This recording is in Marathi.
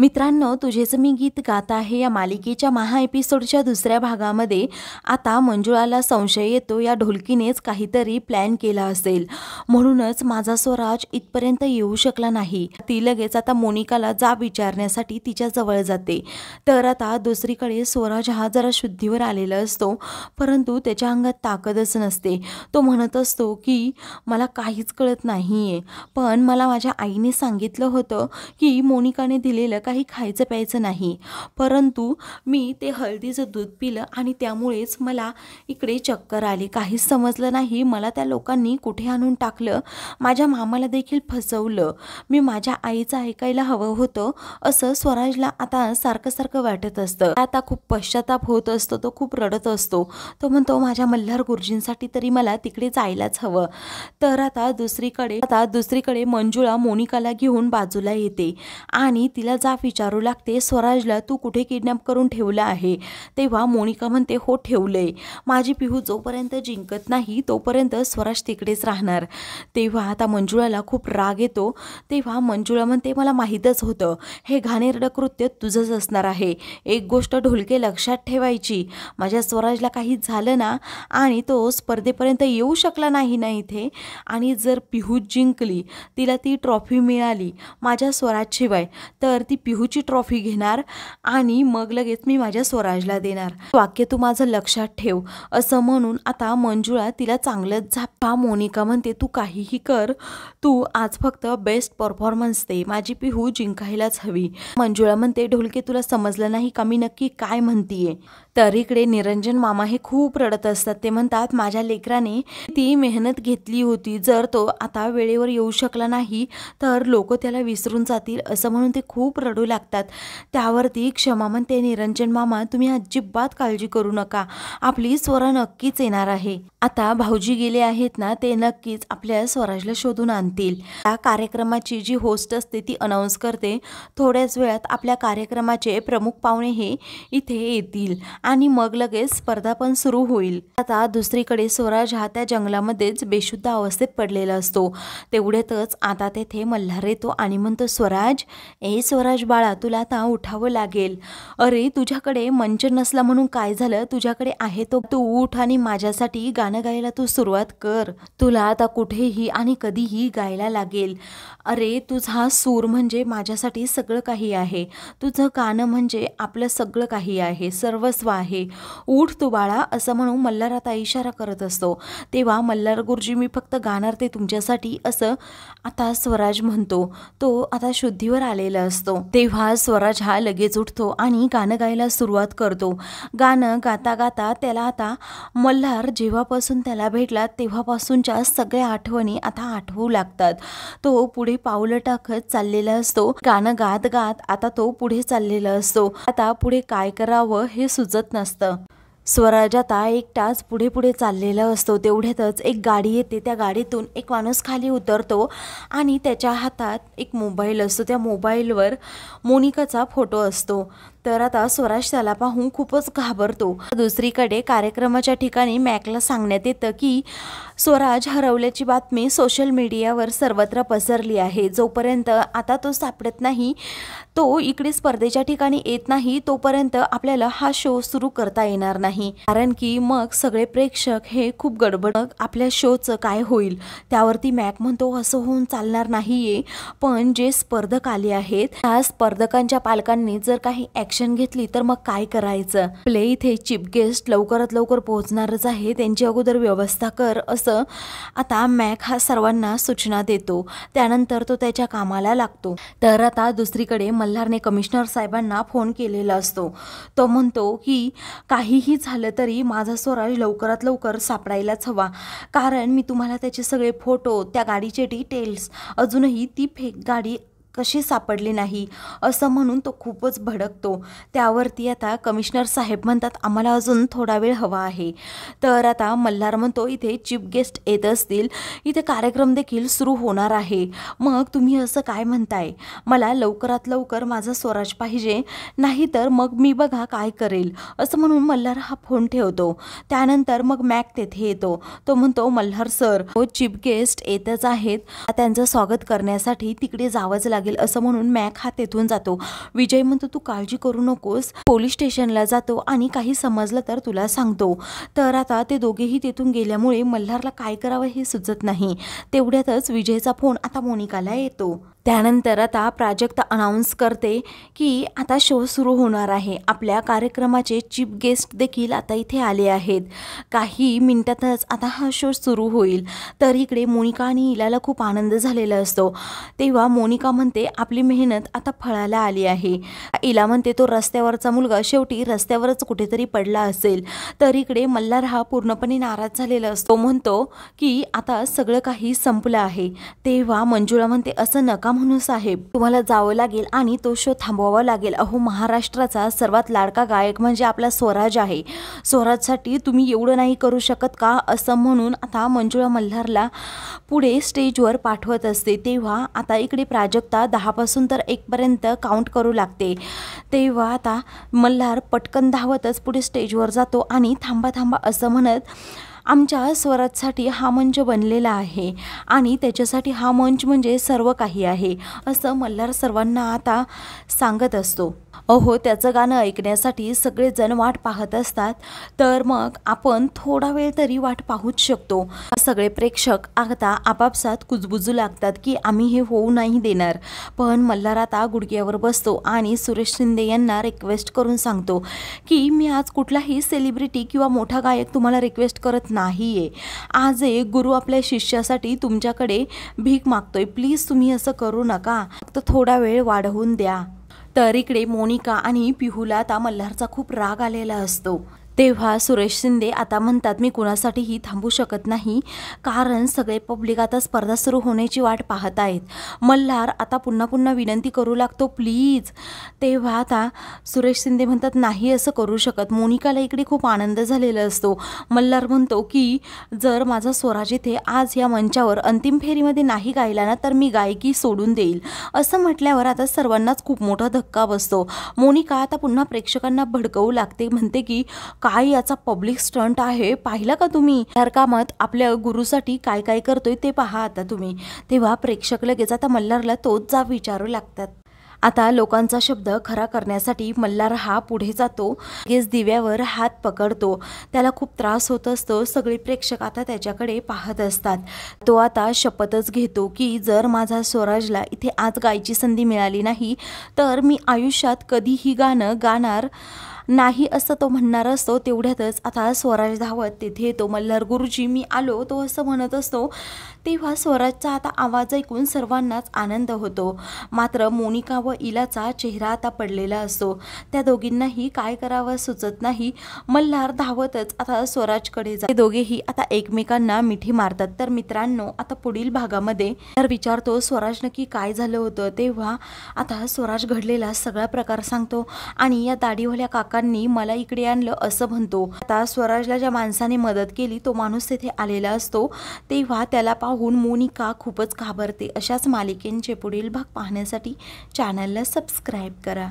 मित्रांनो तुझेच मी गीत गात आहे या मालिकेच्या महा एपिसोडच्या दुसऱ्या भागामध्ये आता मंजुळाला संशय येतो या ढोलकीनेच काहीतरी प्लॅन केला असेल म्हणूनच माझा स्वराज इथपर्यंत येऊ शकला नाही ती लगेच आता मोनिकाला जाब विचारण्यासाठी तिच्या जवळ जाते तर आता दुसरीकडे स्वराज हा जरा शुद्धीवर आलेला असतो परंतु त्याच्या अंगात ताकदच नसते तो म्हणत असतो की मला काहीच कळत नाही आहे पण मला माझ्या आईने सांगितलं होतं की मोनिकाने दिलेलं काही खायचं प्यायचं नाही परंतु मी ते हळदीचं दूध पिलं आणि त्यामुळेच मला इकडे चक्कर आली काहीच समजलं नाही मला त्या लोकांनी कुठे आणून टाकलं माझ्या मामाला देखील फसवलं मी माझ्या आईचं ऐकायला हवं होतं असं स्वराजला आता सारखं सारखं वाटत असतं आता खूप पश्चाताप होत असतो तो खूप रडत असतो तो म्हणतो माझ्या मल्हार गुरुजींसाठी तरी मला तिकडे जायलाच हवं तर आता दुसरीकडे आता दुसरीकडे मंजुळा मोनिकाला घेऊन बाजूला येते आणि तिला जा विचारू लागते स्वराजला तू कुठे किडनॅप करून ठेवला आहे तेव्हा मोनिका म्हणते हो ठेवलंय माझी पिहू जोपर्यंत जिंकत नाही तोपर्यंत स्वराज तिकडेच राहणार तेव्हा आता मंजुळाला खूप राग येतो तेव्हा मंजुळा म्हणते मला माहीतच होतं हे घाणेरडं कृत्य तुझंच असणार आहे एक गोष्ट ढोलके लक्षात ठेवायची माझ्या स्वराजला काही झालं ना आणि तो स्पर्धेपर्यंत येऊ शकला नाही ना इथे आणि जर पिहू जिंकली तिला ती ट्रॉफी मिळाली माझ्या स्वराजशिवाय तर ती पिहूची ट्रॉफी घेणार आणि मग लगेच मी माझ्या स्वराजला देणार वाक्य तू माझं लक्षात ठेव असं म्हणून आता मंजुळा तिला चांगलंच झापा मोनिका म्हणते तू काहीही कर तू आज फक्त बेस्ट परफॉर्मन्स दे माझी पिहू जिंकायलाच हवी मंजुळा म्हणते ढोलके तुला समजलं नाही का मी नक्की काय म्हणतीये तर इकडे निरंजन मामा हे खूप रडत असतात ते म्हणतात माझ्या लेकराने ती मेहनत घेतली होती जर तो आता वेळेवर येऊ शकला नाही तर लोक त्याला विसरून जातील असं म्हणून ते खूप रडू लागतात त्यावरती क्षमा म्हणते निरंजन मामा तुम्ही अजिबात काळजी करू नका आपली स्वरा नक्कीच येणार आहे आता भाऊजी गेले आहेत ना ते नक्कीच आपल्या स्वराजला शोधून आणतील त्या कार्यक्रमाची जी होस्ट असते ती अनाऊन्स करते थोड्याच वेळात आपल्या कार्यक्रमाचे प्रमुख पाहुणे हे इथे येतील आणि मग लगेच स्पर्धा पण सुरू होईल आता दुसरीकडे स्वराज हा त्या जंगलामध्येच बेशुद्ध अवस्थेत पडलेला असतो तेवढ्यातच आता तेथे मल्हार येतो आणि म्हणतो स्वराज ए स्वराज बाळा तुला आता उठावं लागेल अरे तुझ्याकडे मंच नसला म्हणून काय झालं तुझ्याकडे आहे तो तू उठ आणि माझ्यासाठी गाणं गायला तू सुरुवात कर तुला आता कुठेही आणि कधीही गायला लागेल अरे तुझा सूर म्हणजे माझ्यासाठी सगळं काही आहे तुझं गाणं म्हणजे आपलं सगळं काही आहे सर्वस्व आहे उठ तू बाळा असं म्हणून मल्हार आता इशारा करत असतो तेव्हा मल्हार गुरुजी मी फक्त गाणार ते तुमच्यासाठी असं आता स्वराज म्हणतो तो आता शुद्धीवर आलेला असतो तेव्हा स्वराज हा लगेच उठतो आणि गाणं गायला सुरुवात करतो गाणं गाता गाता त्याला आता मल्हार जेव्हापासून त्याला भेटला तेव्हापासूनच्या सगळ्या आठवणी आता आठवू लागतात तो पुढे पावलं टाकत चाललेला असतो गाणं गात गात आता तो पुढे चाललेला असतो आता पुढे काय करावं हे सुचत मदत नसतं स्वराज आता तास पुढे पुढे चाललेला असतो तेवढ्यातच एक गाडी येते त्या गाडीतून एक माणूस खाली उतरतो आणि त्याच्या हातात एक मोबाईल असतो त्या मोबाईलवर मोनिकाचा फोटो असतो तर आता स्वराज त्याला पाहून खूपच घाबरतो दुसरीकडे कार्यक्रमाच्या ठिकाणी मॅकला सांगण्यात येतं की स्वराज हरवल्याची बातमी सोशल मीडियावर सर्वत्र पसरली आहे जोपर्यंत आता तो सापडत नाही तो इकडे स्पर्धेच्या ठिकाणी येत नाही तोपर्यंत आपल्याला हा शो सुरू करता येणार नाही नाही कारण की मग सगळे प्रेक्षक हे खूप गडबड आपल्या शोचं काय होईल त्यावरती मॅक म्हणतो असं होऊन चालणार नाहीये पण जे स्पर्धक आले आहेत त्या स्पर्धकांच्या पालकांनी जर काही ऍक्शन घेतली तर मग काय करायचं प्ले इथे चीफ गेस्ट लवकरात लवकर पोहोचणारच आहे त्यांची अगोदर व्यवस्था कर असं आता मॅक हा सर्वांना सूचना देतो त्यानंतर तो त्याच्या कामाला लागतो तर आता दुसरीकडे मल्हारने कमिशनर साहेबांना फोन केलेला असतो तो म्हणतो की काहीही झालं तरी माझा स्वराज लवकरात लवकर सापडायलाच हवा कारण मी तुम्हाला त्याचे सगळे फोटो त्या गाडीचे डिटेल्स अजूनही ती फेक गाडी कशी सापडली नाही असं म्हणून तो खूपच भडकतो त्यावरती आता कमिशनर साहेब म्हणतात आम्हाला अजून थोडा वेळ हवा आहे तर आता मल्हार म्हणतो इथे चीफ गेस्ट येत असतील इथे कार्यक्रम देखील सुरू होणार आहे मग तुम्ही असं काय म्हणताय मला लवकरात लवकर माझं स्वराज पाहिजे नाही तर मग मी बघा काय करेल असं म्हणून मल्हार हा फोन ठेवतो त्यानंतर मग मॅक तेथे येतो तो म्हणतो मल्हार सर हो चीफ गेस्ट येतच आहेत त्यांचं स्वागत करण्यासाठी तिकडे जावंच लागेल असं म्हणून मॅक हा तेथून जातो विजय म्हणतो तू काळजी करू नकोस पोलीस स्टेशनला जातो आणि काही समजलं तर तुला सांगतो तर आता ते दोघेही तेथून गेल्यामुळे मल्हारला काय करावं हे सुचत नाही तेवढ्यातच विजयचा फोन आता मोनिकाला येतो त्यानंतर आता प्राजक्त अनाऊन्स करते की आता शो सुरू होणार आहे आपल्या कार्यक्रमाचे चीफ गेस्ट देखील आता इथे आले आहेत काही मिनिटातच आता हा शो सुरू होईल तर इकडे मोनिका आणि इलाला खूप आनंद झालेला असतो तेव्हा मोनिका म्हणते आपली मेहनत आता फळाला आली आहे इला म्हणते तो रस्त्यावरचा मुलगा शेवटी रस्त्यावरच कुठेतरी पडला असेल तर इकडे मल्हार हा पूर्णपणे नाराज झालेला असतो म्हणतो की आता सगळं काही संपलं आहे तेव्हा मंजुळा म्हणते असं नका म्हणून साहेब तुम्हाला जावं लागेल आणि तो शो थांबवावा लागेल अहो महाराष्ट्राचा सर्वात लाडका गायक म्हणजे आपला स्वराज आहे स्वराजसाठी तुम्ही एवढं नाही करू शकत का असं म्हणून आता मंजुळा मल्हारला पुढे स्टेजवर पाठवत असते तेव्हा आता इकडे प्राजक्ता दहापासून तर एकपर्यंत काउंट करू लागते तेव्हा आता मल्हार पटकन धावतच पुढे स्टेजवर जातो आणि थांबा थांबा असं म्हणत आमच्या स्वराजसाठी हा मंच बनलेला आहे आणि त्याच्यासाठी हा मंच म्हणजे सर्व काही आहे असं मल्हार सर्वांना आता सांगत असतो अहो त्याचं गाणं ऐकण्यासाठी सगळेजण वाट पाहत असतात तर मग आपण थोडा वेळ तरी वाट पाहूच शकतो सगळे प्रेक्षक आता आपापसात कुजबुजू लागतात की आम्ही हे होऊ नाही देणार पण मल्हार आता गुडघ्यावर बसतो आणि सुरेश शिंदे यांना रिक्वेस्ट करून सांगतो की मी आज कुठलाही सेलिब्रिटी किंवा मोठा गायक तुम्हाला रिक्वेस्ट करत नाही आहे आज एक गुरु आपल्या शिष्यासाठी तुमच्याकडे भीक मागतोय प्लीज तुम्ही असं करू नका फक्त थोडा वेळ वाढवून द्या तर इकडे मोनिका आणि पिहूला आता मल्हारचा खूप राग आलेला असतो तेव्हा सुरेश शिंदे आता म्हणतात मी कुणासाठीही थांबू शकत नाही कारण सगळे पब्लिक आता स्पर्धा सुरू होण्याची वाट पाहत आहेत मल्हार आता पुन्हा पुन्हा विनंती करू लागतो प्लीज तेव्हा आता सुरेश शिंदे म्हणतात नाही असं करू शकत मोनिकाला इकडे खूप आनंद झालेला असतो मल्हार म्हणतो की जर माझा स्वराज इथे आज या मंचावर अंतिम फेरीमध्ये नाही गायला ना तर मी गायकी सोडून देईल असं म्हटल्यावर आता सर्वांनाच खूप मोठा धक्का बसतो मोनिका आता पुन्हा प्रेक्षकांना भडकवू लागते म्हणते की काय याचा पब्लिक स्टंट आहे पाहिला का तुम्ही कामात आपल्या गुरुसाठी काय काय करतोय ते पहा आता तुम्ही तेव्हा प्रेक्षक लगेच आता मल्हारला तोच जा विचारू लागतात आता लोकांचा शब्द खरा करण्यासाठी मल्हार हा पुढे जातो गेस दिव्यावर हात पकडतो त्याला खूप त्रास होत असतो सगळे प्रेक्षक आता त्याच्याकडे पाहत असतात तो आता शपथच घेतो की जर माझा स्वराजला इथे आज गायची संधी मिळाली नाही तर मी आयुष्यात कधीही गाणं गाणार नाही असं तो म्हणणार असतो तेवढ्यातच आता स्वराज धावत तिथे येतो मल्हार गुरुजी मी आलो तो असं म्हणत असतो तेव्हा स्वराजचा आता आवाज ऐकून सर्वांनाच आनंद होतो मात्र मोनिका व इलाचा चेहरा आता पडलेला असतो त्या दोघींनाही काय करावं सुचत नाही मल्हार धावतच आता स्वराजकडे जा दोघेही आता एकमेकांना मिठी मारतात तर मित्रांनो आता पुढील भागामध्ये तर विचारतो स्वराज नक्की काय झालं होतं तेव्हा आता स्वराज घडलेला सगळा प्रकार सांगतो आणि या दाढीवाल्या काका काकांनी मला इकडे आणलं असं म्हणतो आता स्वराजला ज्या माणसाने मदत केली तो माणूस तेथे आलेला असतो तेव्हा त्याला पाहून मोनिका खूपच घाबरते अशाच मालिकेंचे पुढील भाग पाहण्यासाठी चॅनलला सबस्क्राईब करा